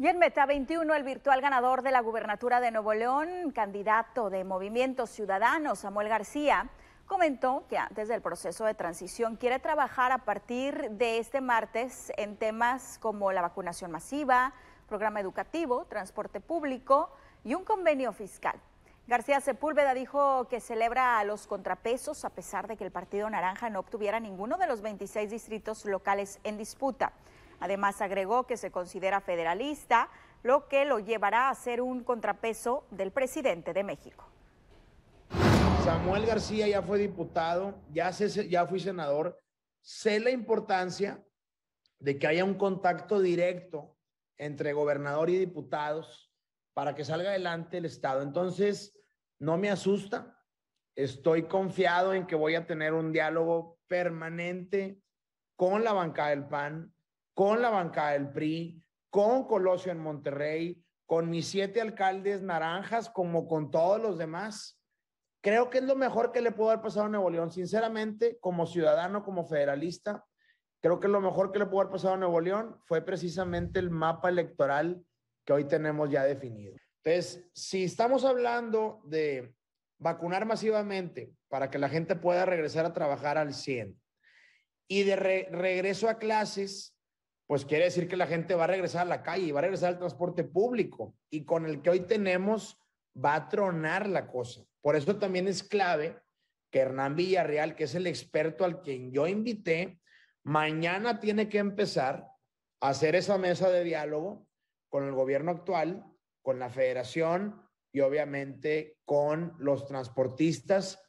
Y en Meta 21, el virtual ganador de la gubernatura de Nuevo León, candidato de Movimiento Ciudadano, Samuel García, comentó que antes del proceso de transición quiere trabajar a partir de este martes en temas como la vacunación masiva, programa educativo, transporte público y un convenio fiscal. García Sepúlveda dijo que celebra los contrapesos a pesar de que el Partido Naranja no obtuviera ninguno de los 26 distritos locales en disputa. Además, agregó que se considera federalista, lo que lo llevará a ser un contrapeso del presidente de México. Samuel García ya fue diputado, ya, fui senador. Sé la importancia de que haya un contacto directo entre gobernador y diputados para que salga adelante el Estado. Entonces, no me asusta, estoy confiado en que voy a tener un diálogo permanente con la bancada del PAN, con la bancada del PRI, con Colosio en Monterrey, con mis siete alcaldes naranjas, como con todos los demás. Creo que es lo mejor que le pudo haber pasado a Nuevo León. Sinceramente, como ciudadano, como federalista, creo que lo mejor que le pudo haber pasado a Nuevo León fue precisamente el mapa electoral que hoy tenemos ya definido. Entonces, si estamos hablando de vacunar masivamente para que la gente pueda regresar a trabajar al 100 y de regreso a clases, pues quiere decir que la gente va a regresar a la calle, va a regresar al transporte público y con el que hoy tenemos va a tronar la cosa. Por eso también es clave que Hernán Villarreal, que es el experto al quien yo invité, mañana tiene que empezar a hacer esa mesa de diálogo con el gobierno actual, con la federación y obviamente con los transportistas